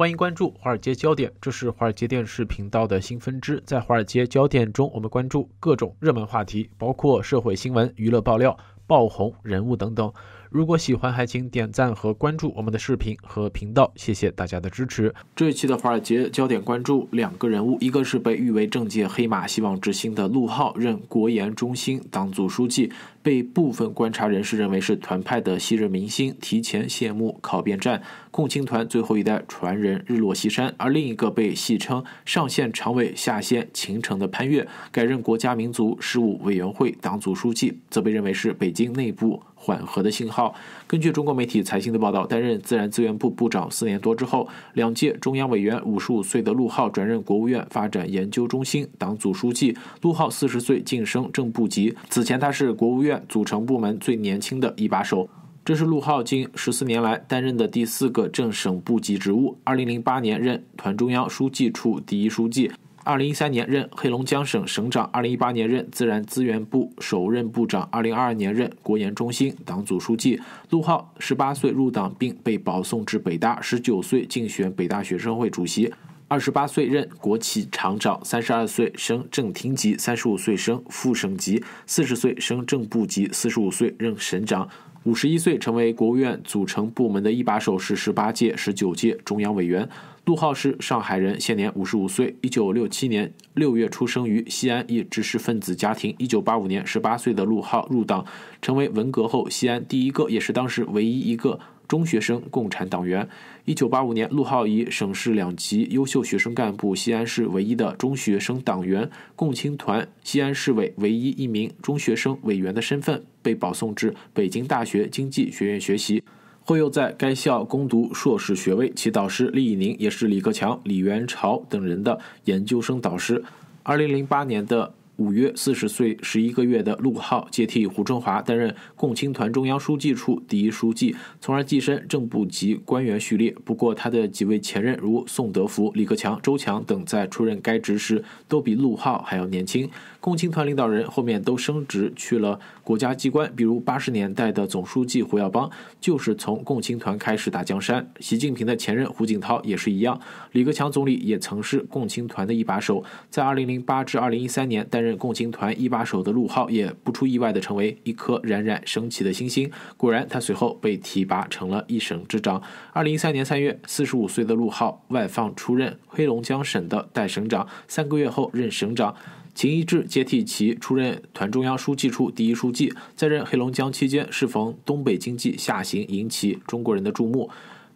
欢迎关注《华尔街焦点》，这是华尔街电视频道的新分支。在《华尔街焦点》中，我们关注各种热门话题，包括社会新闻、娱乐爆料、爆红人物等等。如果喜欢，还请点赞和关注我们的视频和频道，谢谢大家的支持。这一期的华尔街焦点关注两个人物，一个是被誉为政界黑马、希望之星的陆浩，任国研中心党组书记，被部分观察人士认为是团派的昔日明星，提前谢幕考编战。共青团最后一代传人日落西山。而另一个被戏称“上线常委，下线秦城”的潘越，改任国家民族事务委员会党组书记，则被认为是北京内部。缓和的信号。根据中国媒体财新的报道，担任自然资源部部长四年多之后，两届中央委员、五十五岁的陆浩转任国务院发展研究中心党组书记。陆浩四十岁晋升正部级，此前他是国务院组成部门最年轻的一把手。这是陆浩近十四年来担任的第四个正省部级职务。二零零八年任团中央书记处第一书记。二零一三年任黑龙江省省长，二零一八年任自然资源部首任部长，二零二二年任国研中心党组书记。陆浩十八岁入党，并被保送至北大，十九岁竞选北大学生会主席，二十八岁任国企厂长，三十二岁升正厅级，三十五岁升副省级，四十岁升正部级，四十五岁任省长。五十一岁成为国务院组成部门的一把手，是十八届、十九届中央委员。陆浩是上海人，现年五十五岁。一九六七年六月出生于西安一知识分子家庭。一九八五年十八岁的陆浩入党，成为文革后西安第一个，也是当时唯一一个。中学生共产党员，一九八五年，陆浩以省市两级优秀学生干部、西安市唯一的中学生党员、共青团西安市委唯一一名中学生委员的身份，被保送至北京大学经济学院学习，后又在该校攻读硕士学位。其导师厉以宁也是李克强、李元朝等人的研究生导师。二零零八年的。五月，四十岁十一个月的陆浩接替胡春华担任共青团中央书记处第一书记，从而跻身正部级官员序列。不过，他的几位前任如宋德福、李克强、周强等，在出任该职时都比陆浩还要年轻。共青团领导人后面都升职去了国家机关，比如八十年代的总书记胡耀邦就是从共青团开始打江山。习近平的前任胡锦涛也是一样，李克强总理也曾是共青团的一把手。在二零零八至二零一三年担任共青团一把手的陆浩，也不出意外的成为一颗冉冉升起的星星。果然，他随后被提拔成了一省之长。二零一三年三月，四十五岁的陆浩外放出任黑龙江省的代省长，三个月后任省长。秦一智接替其出任团中央书记处第一书记，在任黑龙江期间，适逢东北经济下行，引起中国人的注目。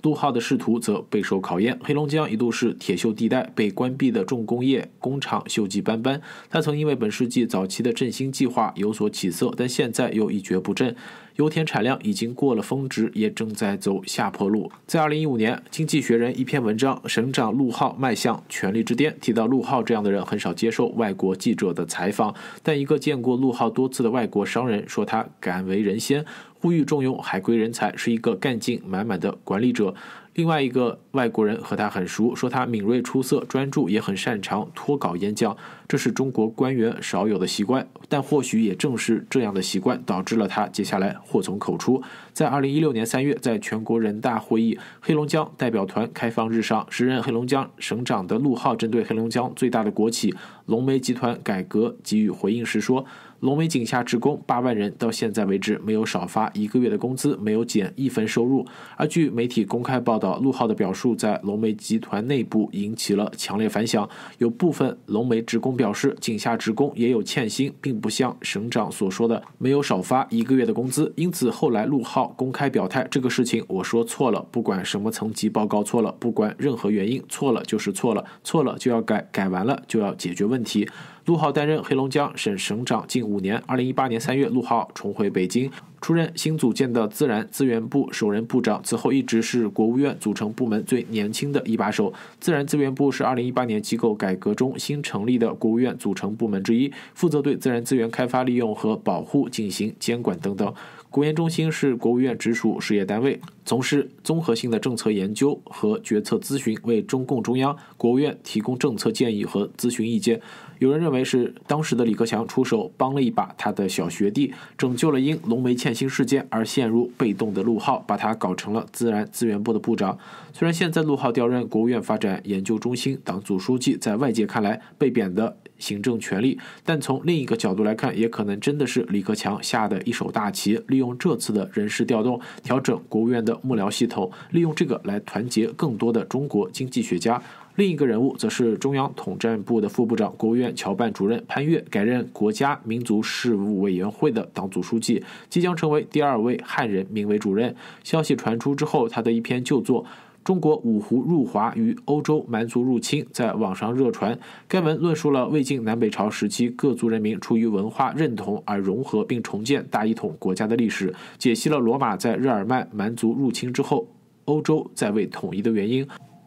陆浩的仕途则备受考验。黑龙江一度是铁锈地带，被关闭的重工业工厂锈迹斑斑。他曾因为本世纪早期的振兴计划有所起色，但现在又一蹶不振。油田产量已经过了峰值，也正在走下坡路。在2015年，《经济学人》一篇文章《省长陆浩迈向权力之巅》提到，陆浩这样的人很少接受外国记者的采访，但一个见过陆浩多次的外国商人说，他敢为人先。呼吁重用海归人才，是一个干劲满满的管理者。另外一个外国人和他很熟，说他敏锐出色、专注，也很擅长脱稿演讲，这是中国官员少有的习惯。但或许也正是这样的习惯，导致了他接下来祸从口出。在2016年3月，在全国人大会议黑龙江代表团开放日上，时任黑龙江省长的陆浩针对黑龙江最大的国企龙煤集团改革给予回应时说：“龙煤井下职工8万人，到现在为止没有少发一个月的工资，没有减一分收入。”而据媒体公开报道，陆浩的表述在龙煤集团内部引起了强烈反响，有部分龙煤职工表示，井下职工也有欠薪，并不像省长所说的没有少发一个月的工资。因此，后来陆浩公开表态，这个事情我说错了，不管什么层级报告错了，不管任何原因错了就是错了，错了就要改，改完了就要解决问题。陆浩担任黑龙江省省长近五年。二零一八年三月，陆浩重回北京，出任新组建的自然资源部首任部长。此后一直是国务院组成部门最年轻的一把手。自然资源部是二零一八年机构改革中新成立的国务院组成部门之一，负责对自然资源开发利用和保护进行监管等等。国研中心是国务院直属事业单位，从事综合性的政策研究和决策咨询，为中共中央、国务院提供政策建议和咨询意见。有人认为是当时的李克强出手帮了一把他的小学弟，拯救了因龙梅欠薪事件而陷入被动的陆浩，把他搞成了自然资源部的部长。虽然现在陆浩调任国务院发展研究中心党组书记，在外界看来被贬的。行政权力，但从另一个角度来看，也可能真的是李克强下的一手大棋，利用这次的人事调动，调整国务院的幕僚系统，利用这个来团结更多的中国经济学家。另一个人物则是中央统战部的副部长、国务院侨办主任潘岳，改任国家民族事务委员会的党组书记，即将成为第二位汉人民委主任。消息传出之后，他的一篇旧作。中国五胡入华与欧洲蛮族入侵在网上热传。该文论述了魏晋南北朝时期各族人民出于文化认同而融合并重建大一统国家的历史，解析了罗马在日耳曼蛮族入侵之后欧洲在未统一的原因。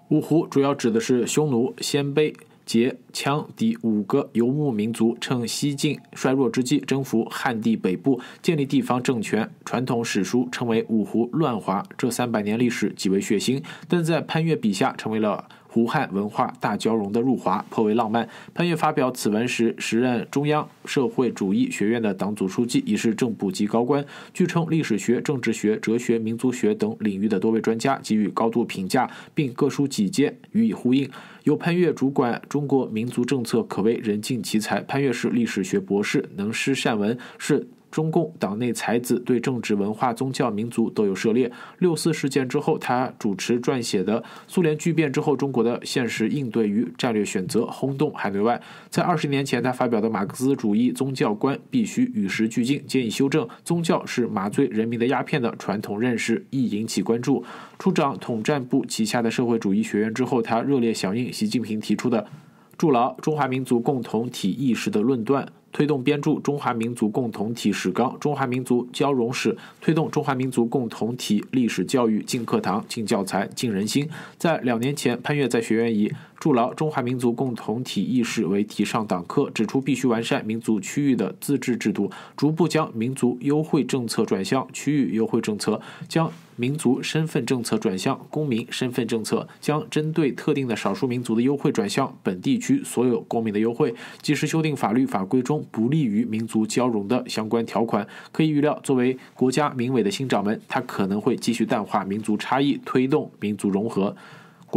五胡主要指的是匈奴、鲜卑。劫羌敌五个游牧民族趁西晋衰弱之际征服汉地北部，建立地方政权。传统史书称为五胡乱华。这三百年历史极为血腥，但在潘岳笔下成为了。胡汉文化大交融的入华颇为浪漫。潘岳发表此文时，时任中央社会主义学院的党组书记已是正部级高官。据称，历史学、政治学、哲学、民族学等领域的多位专家给予高度评价，并各抒己见予以呼应。由潘岳主管中国民族政策，可谓人尽其才。潘岳是历史学博士，能诗善文，是。中共党内才子对政治、文化、宗教、民族都有涉猎。六四事件之后，他主持撰写的《苏联巨变之后中国的现实应对与战略选择》轰动海内外。在二十年前，他发表的《马克思主义宗教观必须与时俱进，建议修正宗教是麻醉人民的鸦片》的传统认识，易引起关注。出掌统战部旗下的社会主义学院之后，他热烈响应习近平提出的“筑牢中华民族共同体意识”的论断。推动编著《中华民族共同体史纲》《中华民族交融史》，推动中华民族共同体历史教育进课堂、进教材、进人心。在两年前，潘越在学院以筑牢中华民族共同体意识为提上党课，指出必须完善民族区域的自治制度，逐步将民族优惠政策转向区域优惠政策，将民族身份政策转向公民身份政策，将针对特定的少数民族的优惠转向本地区所有公民的优惠，及时修订法律法规中不利于民族交融的相关条款。可以预料，作为国家民委的新掌门，他可能会继续淡化民族差异，推动民族融合。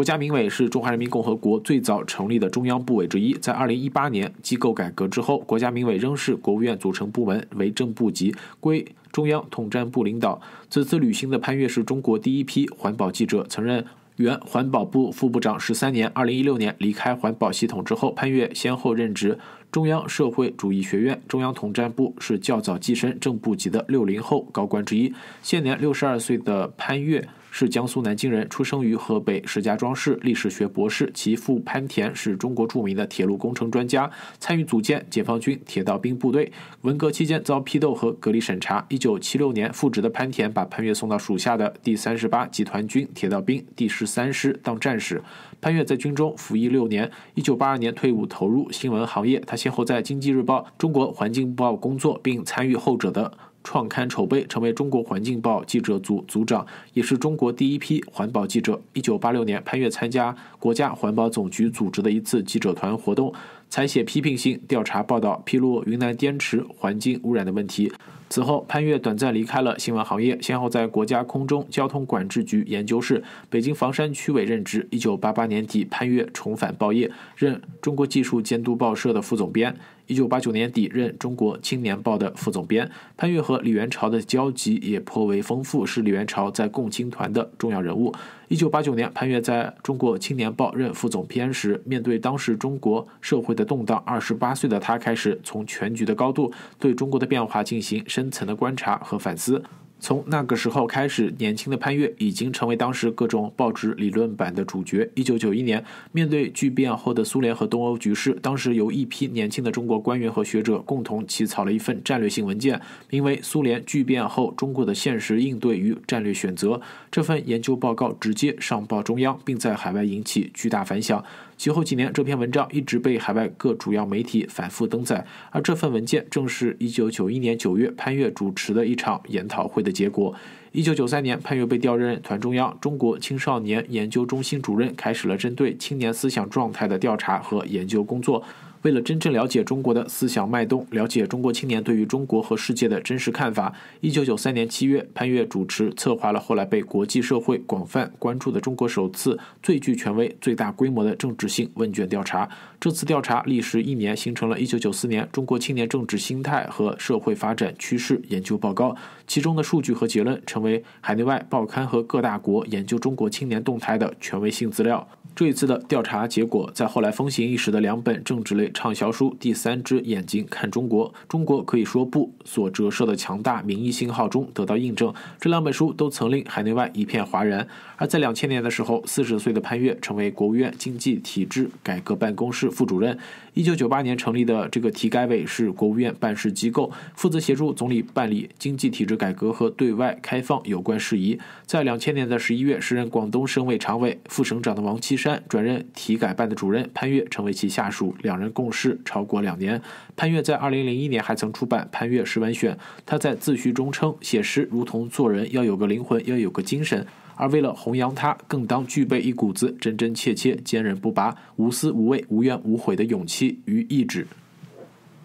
国家民委是中华人民共和国最早成立的中央部委之一。在2018年机构改革之后，国家民委仍是国务院组成部门，为正部级，归中央统战部领导。此次履行的潘岳是中国第一批环保记者，曾任原环保部副部长十三年。2016年离开环保系统之后，潘岳先后任职中央社会主义学院、中央统战部，是较早跻身正部级的六零后高官之一。现年六十二岁的潘岳。是江苏南京人，出生于河北石家庄市，历史学博士。其父潘田是中国著名的铁路工程专家，参与组建解放军铁道兵部队。文革期间遭批斗和隔离审查。一九七六年复职的潘田把潘越送到属下的第三十八集团军铁道兵第十三师当战士。潘越在军中服役六年，一九八二年退伍，投入新闻行业。他先后在《经济日报》《中国环境报》工作，并参与后者的。创刊筹备，成为中国环境报记者组组长，也是中国第一批环保记者。一九八六年，潘越参加国家环保总局组织的一次记者团活动，采写批评性调查报道，披露云南滇池环境污染的问题。此后，潘越短暂离开了新闻行业，先后在国家空中交通管制局研究室、北京房山区委任职。一九八八年底，潘越重返报业，任中国技术监督报社的副总编。一九八九年底，任《中国青年报》的副总编。潘越和李元朝的交集也颇为丰富，是李元朝在共青团的重要人物。一九八九年，潘越在中国青年报任副总编时，面对当时中国社会的动荡，二十八岁的他开始从全局的高度对中国的变化进行深层的观察和反思。从那个时候开始，年轻的潘越已经成为当时各种报纸理论版的主角。一九九一年，面对巨变后的苏联和东欧局势，当时由一批年轻的中国官员和学者共同起草了一份战略性文件，名为《苏联巨变后中国的现实应对与战略选择》。这份研究报告直接上报中央，并在海外引起巨大反响。其后几年，这篇文章一直被海外各主要媒体反复登载。而这份文件，正是一九九一年九月潘岳主持的一场研讨会的结果。一九九三年，潘岳被调任团中央中国青少年研究中心主任，开始了针对青年思想状态的调查和研究工作。为了真正了解中国的思想脉动，了解中国青年对于中国和世界的真实看法，一九九三年七月，潘越主持策划了后来被国际社会广泛关注的中国首次最具权威、最大规模的政治性问卷调查。这次调查历时一年，形成了一九九四年《中国青年政治心态和社会发展趋势研究报告》，其中的数据和结论成为海内外报刊和各大国研究中国青年动态的权威性资料。这一次的调查结果，在后来风行一时的两本政治类。畅销书《第三只眼睛看中国》，中国可以说不所折射的强大民意信号中得到印证。这两本书都曾令海内外一片哗然。而在两千年的时候，四十岁的潘岳成为国务院经济体制改革办公室副主任。一九九八年成立的这个体改委是国务院办事机构，负责协助总理办理经济体制改革和对外开放有关事宜。在两千年的十一月，时任广东省委常委、副省长的王岐山转任体改办的主任，潘岳成为其下属，两人。共事超过两年，潘越在二零零一年还曾出版《潘越诗文选》。他在自序中称，写诗如同做人，要有个灵魂，要有个精神。而为了弘扬他，更当具备一股子真真切切、坚韧不拔、无私无畏、无怨无悔的勇气与意志。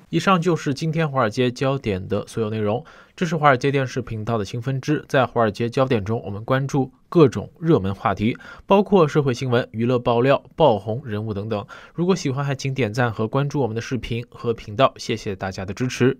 以上就是今天华尔街焦点的所有内容。这是华尔街电视频道的新分支，在华尔街焦点中，我们关注各种热门话题，包括社会新闻、娱乐爆料、爆红人物等等。如果喜欢，还请点赞和关注我们的视频和频道。谢谢大家的支持。